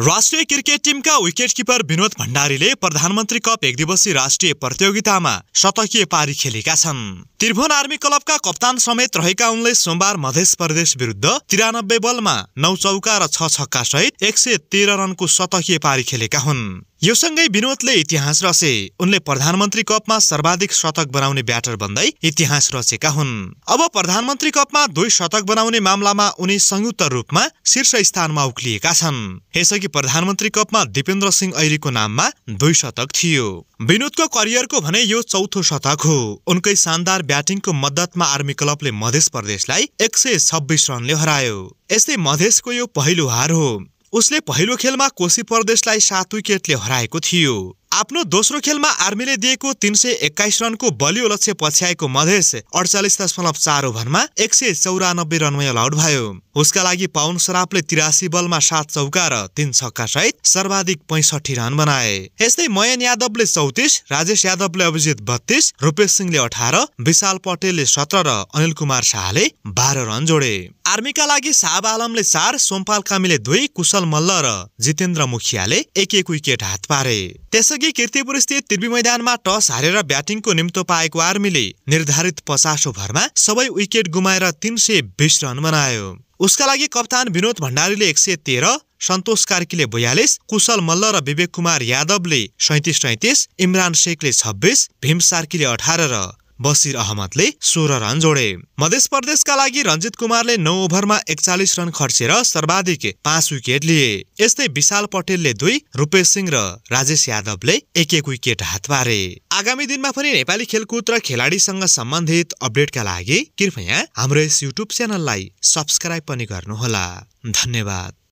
राष्ट्रिय cricket टिमका wicketkeeper Vinod भण्डारीले प्रधानमन्त्री कप एक दिवसीय राष्ट्रिय प्रतियोगितामा शतकीय पारी खेलेका छन् त्रिभुवन आर्मी क्लबका कप्तान समेत रहेका उनले सोमबार मध्य प्रदेश विरुद्ध तिरानब्बे बलमा नौ चौका र छ छक्का सहित एक सय तेह्र रनको शतकीय पारी खेलेका हुन् यो सँगै विनोदले इतिहास रचे उनले प्रधानमन्त्री कपमा सर्वाधिक शतक बनाउने ब्याटर बन्दै इतिहास रचेका हुन् अब प्रधानमन्त्री कपमा दुई शतक बनाउने मामलामा उनी संयुक्त रूपमा शीर्ष स्थानमा उक्लिएका छन् यसअघि प्रधानमन्त्री कपमा दिपेन्द्र सिंह ऐरीको नाममा दुई शतक थियो विनोदको करियरको भने यो चौथो शतक हो उनकै शानदार ब्याटिङको मद्दतमा आर्मी क्लबले मधेस प्रदेशलाई एक सय छब्बिस रनले हरायो यस्तै मधेसको यो पहिलो हार हो उसले पहिलो खेलमा कोशी प्रदेशलाई सात विकेटले हराएको थियो आफ्नो दोस्रो खेलमा आर्मीले दिएको तिन सय एक्काइस रनको बलियो लक्ष्य पछ्याएको मधेस अडचालिस दशमलव चार ओभरमा एक सय चौरानब्बे रनमै अल आउट भयो उसका लागि पाउन सराफले तिरासी बलमा सात चौका र तीन छक्का सहित सर्वाधिक पैसठी रन बनाए यस्तै मयन यादवले चौतिस राजेश यादवले अभिजित बत्तीस रूपेश सिंहले अठार विशाल पटेलले सत्र र अनिल कुमार शाहले बाह्र रन जोडे आर्मीका लागि शाहब आलमले चार सोमपाल कामीले दुई कुशल मल्ल र जितेन्द्र मुखियाले एक एक विकेट हात पारे त्यसै अघि किर्तिपुरस्थित त्रिवी मैदानमा टस हारेर ब्याटिङको निम्तो पाएको आर्मीले निर्धारित पचास ओभरमा सबै विकेट गुमाएर तीन सय बिस रन बनायो उसका लागि कप्तान विनोद भण्डारीले एक सय तेह्र सन्तोष कार्कीले बयालिस कुशल मल्ल र विवेक कुमार यादवले सैतिस सैतिस इमरान शेखले छब्बिस भीम सार्कीले अठार र बसिर अहमदले सोह्र रन जोडे मध्य प्रदेशका लागि रञ्जित कुमारले नौ ओभरमा एकचालिस रन खर्चेर सर्वाधिक पाँच विकेट लिए यस्तै विशाल पटेलले दुई रूपेश सिंह र राजेश यादवले एक एक विकेट हात पारे आगामी दिनमा पनि नेपाली खेलकुद र खेलाडीसँग सम्बन्धित अपडेटका लागि कृपया हाम्रो यस युट्युब च्यानललाई सब्सक्राइब पनि गर्नुहोला धन्यवाद